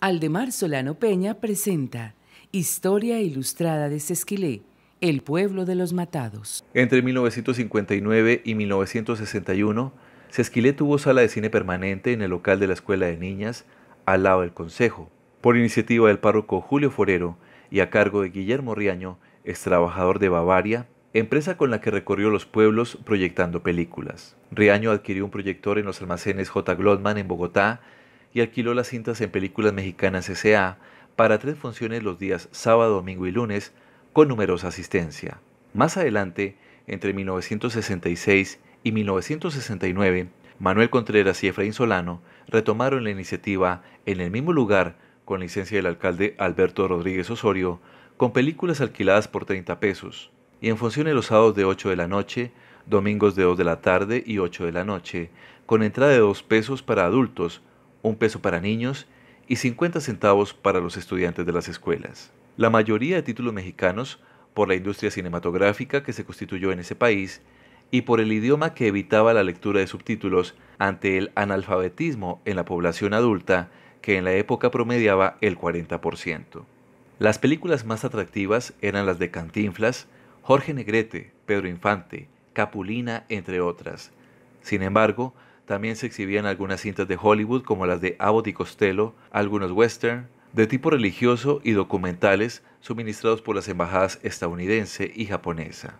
Aldemar Solano Peña presenta Historia Ilustrada de Sesquilé, el pueblo de los matados. Entre 1959 y 1961, Sesquilé tuvo sala de cine permanente en el local de la Escuela de Niñas, al lado del Consejo, por iniciativa del párroco Julio Forero y a cargo de Guillermo Riaño, ex trabajador de Bavaria, empresa con la que recorrió los pueblos proyectando películas. Riaño adquirió un proyector en los almacenes J. Glotman en Bogotá y alquiló las cintas en Películas Mexicanas S.A. para tres funciones los días sábado, domingo y lunes, con numerosa asistencia. Más adelante, entre 1966 y 1969, Manuel Contreras y Efraín Solano retomaron la iniciativa en el mismo lugar, con licencia del alcalde Alberto Rodríguez Osorio, con películas alquiladas por 30 pesos, y en funciones los sábados de 8 de la noche, domingos de 2 de la tarde y 8 de la noche, con entrada de 2 pesos para adultos, un peso para niños y 50 centavos para los estudiantes de las escuelas. La mayoría de títulos mexicanos, por la industria cinematográfica que se constituyó en ese país y por el idioma que evitaba la lectura de subtítulos ante el analfabetismo en la población adulta, que en la época promediaba el 40%. Las películas más atractivas eran las de Cantinflas, Jorge Negrete, Pedro Infante, Capulina, entre otras. Sin embargo, también se exhibían algunas cintas de Hollywood como las de Abbott y Costello, algunos western, de tipo religioso y documentales suministrados por las embajadas estadounidense y japonesa.